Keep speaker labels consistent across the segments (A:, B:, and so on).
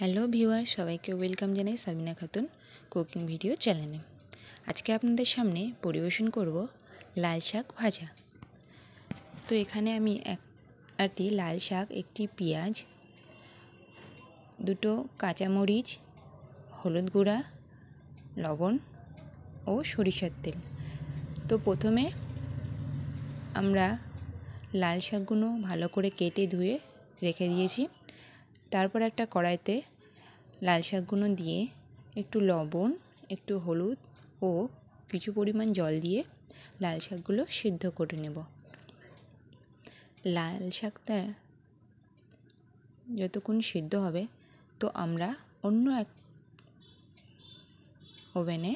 A: hello viewer সবাইকে welcome জানাই Sabina Khatun cooking video চ্যানেলে আজকে আপনাদের সামনে পরিবেশন করব লাল শাক ভাজা তো এখানে আমি এক আটি লাল শাক একটি পেঁয়াজ দুটো কাঁচামরিচ হলুদ গুঁড়া লবণ ও সরিষার তেল তো প্রথমে আমরা লাল শাকগুলো ভালো করে কেটে ধুয়ে রেখে দিয়েছি তারপর একটা কড়াইতে লাল শাকগুলো দিয়ে একটু লবণ একটু হলুদ ও কিছু পরিমাণ জল দিয়ে লাল শাকগুলো সিদ্ধ করে নেব লাল শাকটা যতক্ষণ সিদ্ধ হবে তো আমরা অন্য এক ওভেনে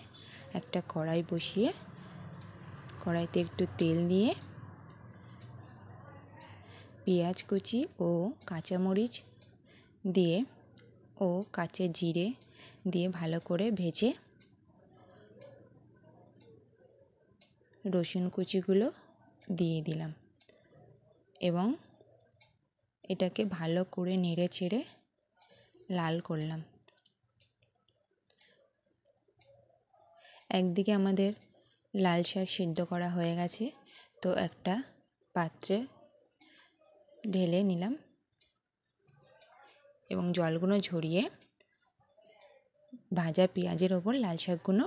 A: একটা কড়াই বসিয়ে কড়াইতে একটু তেল দিয়ে পেঁয়াজ কুচি ও কাঁচামরিচ দিয়ে ও কাঁচে জিরে দিয়ে ভালো করে ভেজে রসুন কুচিগুলো দিয়ে দিলাম এবং এটাকে ভালো করে নেড়ে ছেড়ে লাল করলাম একদিকে আমাদের লাল শাক সিদ্ধ করা হয়ে গেছে তো একটা পাত্রে ঢেলে নিলাম এবং জলগুলো ঝরিয়ে ভাজা পেঁয়াজের ওপর লাল শাকগুলো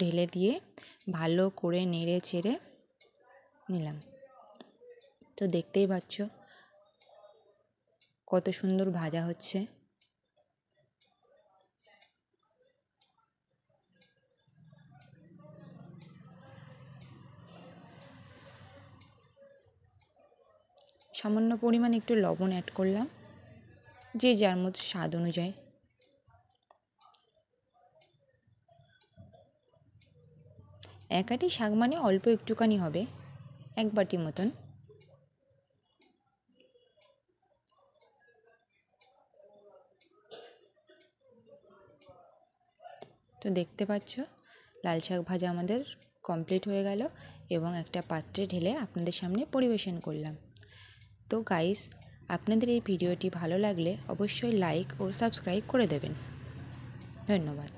A: ঢেলে দিয়ে ভালো করে নেড়ে ছেড়ে নিলাম তো দেখতেই পাচ্ছ কত সুন্দর ভাজা হচ্ছে সামান্য পরিমাণ একটু লবণ অ্যাড করলাম যে যার মতো স্বাদ অনুযায়ী একাটি শাক মানে অল্প একটুখানি হবে এক বাটি মতন তো দেখতে পাচ্ছ লাল শাক ভাজা আমাদের কমপ্লিট হয়ে গেল এবং একটা পাত্রে ঢেলে আপনাদের সামনে পরিবেশন করলাম তো গাইস আপনাদের এই ভিডিওটি ভালো লাগলে অবশ্যই লাইক ও সাবস্ক্রাইব করে দেবেন ধন্যবাদ